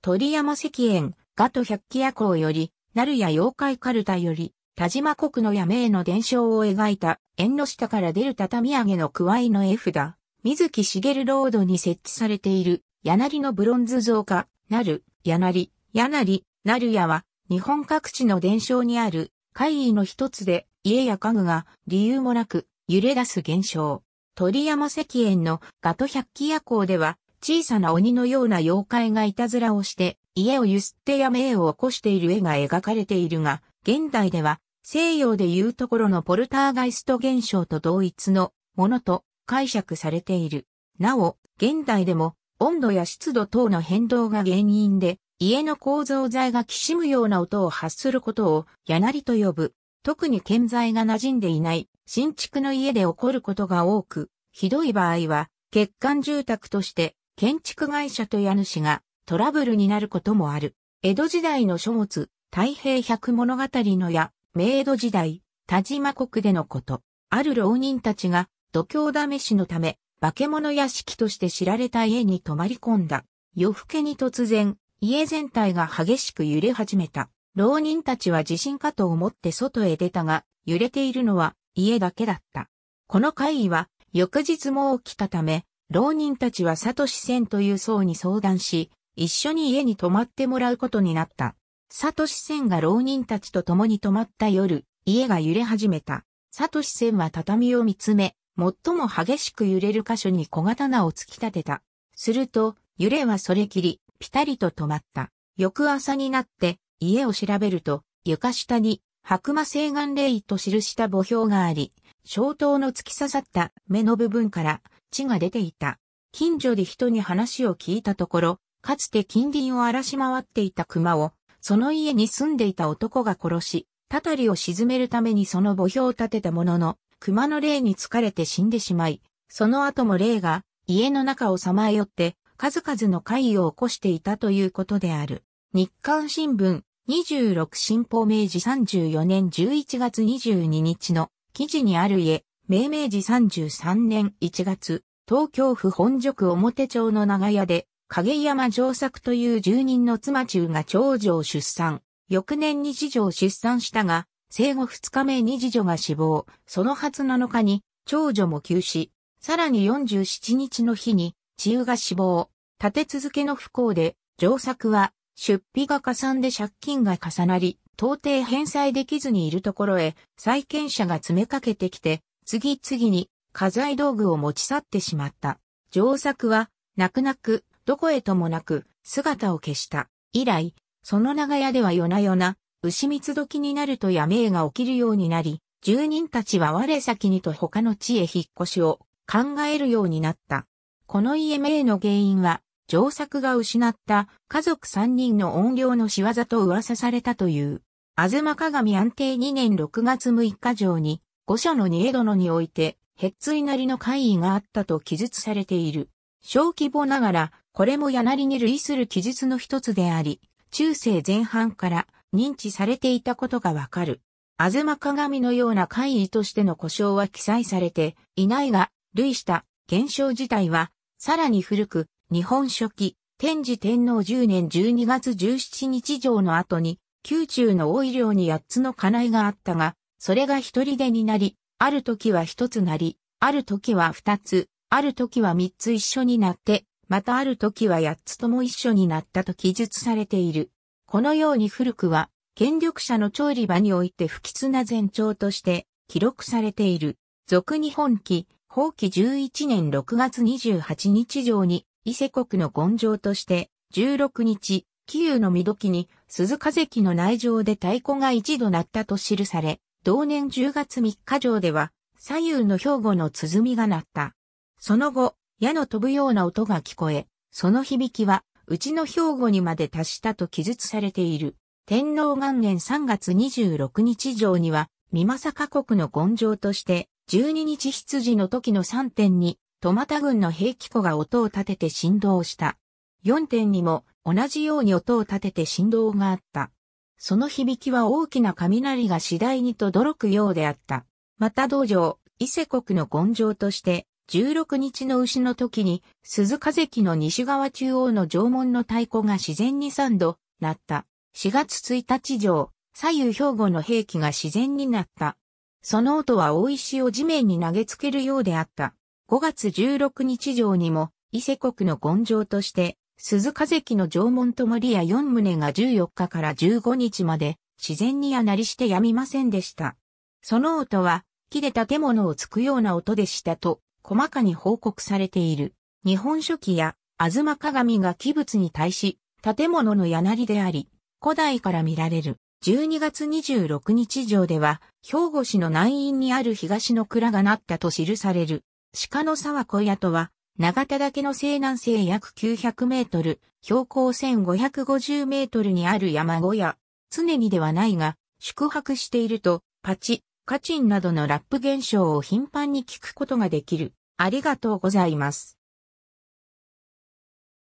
鳥山石燕、ガト百鬼夜行より、なるや妖怪カルタより、田島国の闇への伝承を描いた、縁の下から出る畳上げのくいの絵札、水木しげるロードに設置されている、柳のブロンズ像化、なる、柳、柳、なるやは、日本各地の伝承にある、怪異の一つで、家や家具が理由もなく揺れ出す現象。鳥山石燕のガト百鬼夜行では、小さな鬼のような妖怪がいたずらをして、家を揺すってや命を起こしている絵が描かれているが、現代では西洋でいうところのポルターガイスト現象と同一のものと解釈されている。なお、現代でも温度や湿度等の変動が原因で、家の構造材がきしむような音を発することをやなりと呼ぶ。特に建材が馴染んでいない新築の家で起こることが多く、ひどい場合は欠陥住宅として建築会社と家主がトラブルになることもある。江戸時代の書物、太平百物語のや、明戸時代、田島国でのこと、ある浪人たちが、度胸試しのため、化け物屋敷として知られた家に泊まり込んだ。夜更けに突然、家全体が激しく揺れ始めた。浪人たちは地震かと思って外へ出たが、揺れているのは家だけだった。この会議は翌日も起きたため、浪人たちはサトシ船という僧に相談し、一緒に家に泊まってもらうことになった。サトシ船が浪人たちと共に泊まった夜、家が揺れ始めた。サトシ船は畳を見つめ、最も激しく揺れる箇所に小刀を突き立てた。すると、揺れはそれきり、ピタリと止まった。翌朝になって、家を調べると、床下に、白馬青眼霊と記した墓標があり、小刀の突き刺さった目の部分から、血が出ていた。近所で人に話を聞いたところ、かつて近隣を荒らし回っていた熊を、その家に住んでいた男が殺し、たたりを沈めるためにその墓標を建てたものの、熊の霊に疲れて死んでしまい、その後も霊が家の中をさまよって、数々の怪異を起こしていたということである。日刊新聞26新報明治34年11月22日の記事にある家、明明治33年1月東京府本塾表町の長屋で、影山上作という住人の妻中が長女を出産。翌年に次女を出産したが、生後二日目に次女が死亡。その初7日に、長女も急死。さらに47日の日に、治癒が死亡。立て続けの不幸で、上作は、出費が加算で借金が重なり、到底返済できずにいるところへ、債権者が詰めかけてきて、次々に家財道具を持ち去ってしまった。上作は、泣く泣く、どこへともなく、姿を消した。以来、その長屋では夜な夜な、牛蜜時になるとやめえが起きるようになり、住人たちは我先にと他の地へ引っ越しを考えるようになった。この家名の原因は、上作が失った家族三人の怨霊の仕業と噂されたという、あずま鏡安定2年6月6日上に、御所の二江殿において、ヘッツなりの怪異があったと記述されている。小規模ながら、これもりに類する記述の一つであり、中世前半から認知されていたことがわかる。あずま鏡のような怪異としての故障は記載されていないが、類した現象自体は、さらに古く、日本初期、天智天皇10年12月17日上の後に、宮中の大医療に8つの家内があったが、それが一人でになり、ある時は一つなり、ある時は二つ、ある時は三つ一緒になって、またある時は八つとも一緒になったと記述されている。このように古くは、権力者の調理場において不吉な前兆として記録されている。俗日本記、法記11年6月28日上に、伊勢国の権性として、16日、紀有の御時に、鈴風機の内情で太鼓が一度鳴ったと記され、同年10月3日城では、左右の兵庫の鼓が鳴った。その後、矢の飛ぶような音が聞こえ、その響きは、うちの兵庫にまで達したと記述されている。天皇元年3月26日城には、三政国の根性として、12日羊の時の3点に、戸又軍の兵器庫が音を立てて振動した。4点にも同じように音を立てて振動があった。その響きは大きな雷が次第にとどろくようであった。また道場、伊勢国の根性として、16日の牛の時に、鈴風木の西側中央の城門の太鼓が自然に三度、なった。4月1日上、左右兵庫の兵器が自然になった。その音は大石を地面に投げつけるようであった。5月16日上にも、伊勢国の根性として、鈴鹿関の縄文と森屋4棟が14日から15日まで自然にやなりしてやみませんでした。その音は木で建物をつくような音でしたと細かに報告されている。日本書紀やま鏡が器物に対し建物のやなりであり、古代から見られる12月26日上では兵庫市の南院にある東の蔵がなったと記される鹿の沢小屋とは長田岳の西南西約900メートル、標高1550メートルにある山小屋。常にではないが、宿泊していると、パチ、カチンなどのラップ現象を頻繁に聞くことができる。ありがとうございます。